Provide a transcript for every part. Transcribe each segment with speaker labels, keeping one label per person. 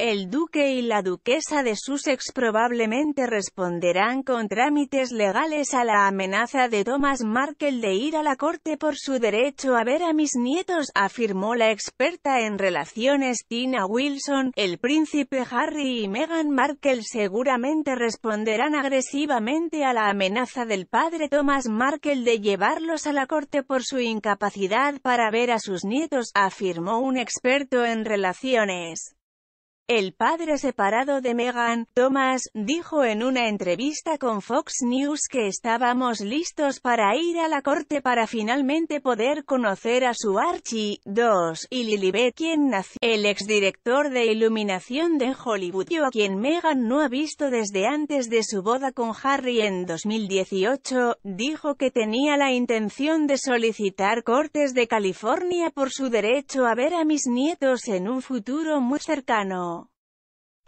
Speaker 1: El duque y la duquesa de Sussex probablemente responderán con trámites legales a la amenaza de Thomas Markle de ir a la corte por su derecho a ver a mis nietos, afirmó la experta en relaciones Tina Wilson. El príncipe Harry y Meghan Markle seguramente responderán agresivamente a la amenaza del padre Thomas Markle de llevarlos a la corte por su incapacidad para ver a sus nietos, afirmó un experto en relaciones. El padre separado de Meghan, Thomas, dijo en una entrevista con Fox News que estábamos listos para ir a la corte para finalmente poder conocer a su Archie. 2. Y Lilibet, quien nació, el exdirector de iluminación de Hollywood, a quien Meghan no ha visto desde antes de su boda con Harry en 2018, dijo que tenía la intención de solicitar cortes de California por su derecho a ver a mis nietos en un futuro muy cercano.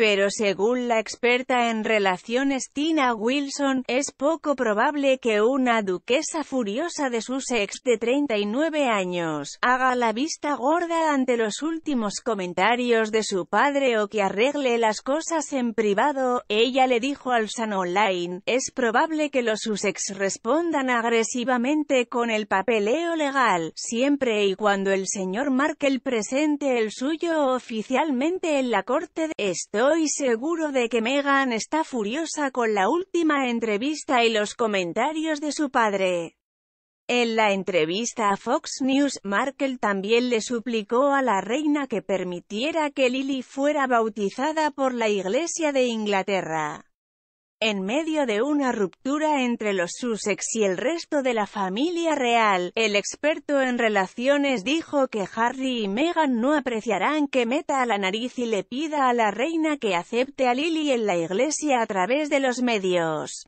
Speaker 1: Pero según la experta en relaciones Tina Wilson, es poco probable que una duquesa furiosa de ex de 39 años haga la vista gorda ante los últimos comentarios de su padre o que arregle las cosas en privado, ella le dijo al Sun Online, es probable que los ex respondan agresivamente con el papeleo legal, siempre y cuando el señor Markel presente el suyo oficialmente en la corte de esto Estoy seguro de que Meghan está furiosa con la última entrevista y los comentarios de su padre. En la entrevista a Fox News, Markle también le suplicó a la reina que permitiera que Lily fuera bautizada por la Iglesia de Inglaterra. En medio de una ruptura entre los Sussex y el resto de la familia real, el experto en relaciones dijo que Harry y Meghan no apreciarán que meta a la nariz y le pida a la reina que acepte a Lily en la iglesia a través de los medios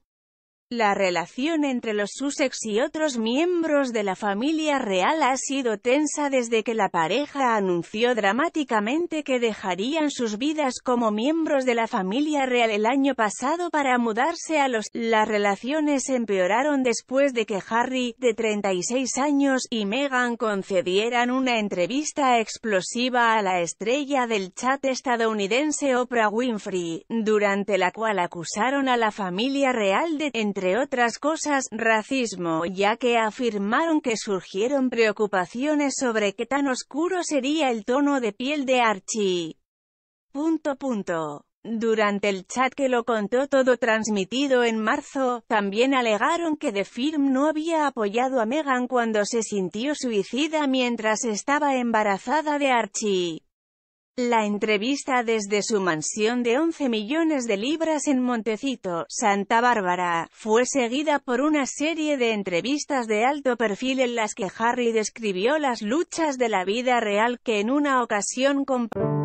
Speaker 1: la relación entre los Sussex y otros miembros de la familia real ha sido tensa desde que la pareja anunció dramáticamente que dejarían sus vidas como miembros de la familia real el año pasado para mudarse a los... Las relaciones empeoraron después de que Harry, de 36 años, y Meghan concedieran una entrevista explosiva a la estrella del chat estadounidense Oprah Winfrey, durante la cual acusaron a la familia real de entre entre otras cosas, racismo, ya que afirmaron que surgieron preocupaciones sobre qué tan oscuro sería el tono de piel de Archie. Punto punto. Durante el chat que lo contó todo transmitido en marzo, también alegaron que The Firm no había apoyado a Meghan cuando se sintió suicida mientras estaba embarazada de Archie. La entrevista desde su mansión de 11 millones de libras en Montecito, Santa Bárbara, fue seguida por una serie de entrevistas de alto perfil en las que Harry describió las luchas de la vida real que en una ocasión compró.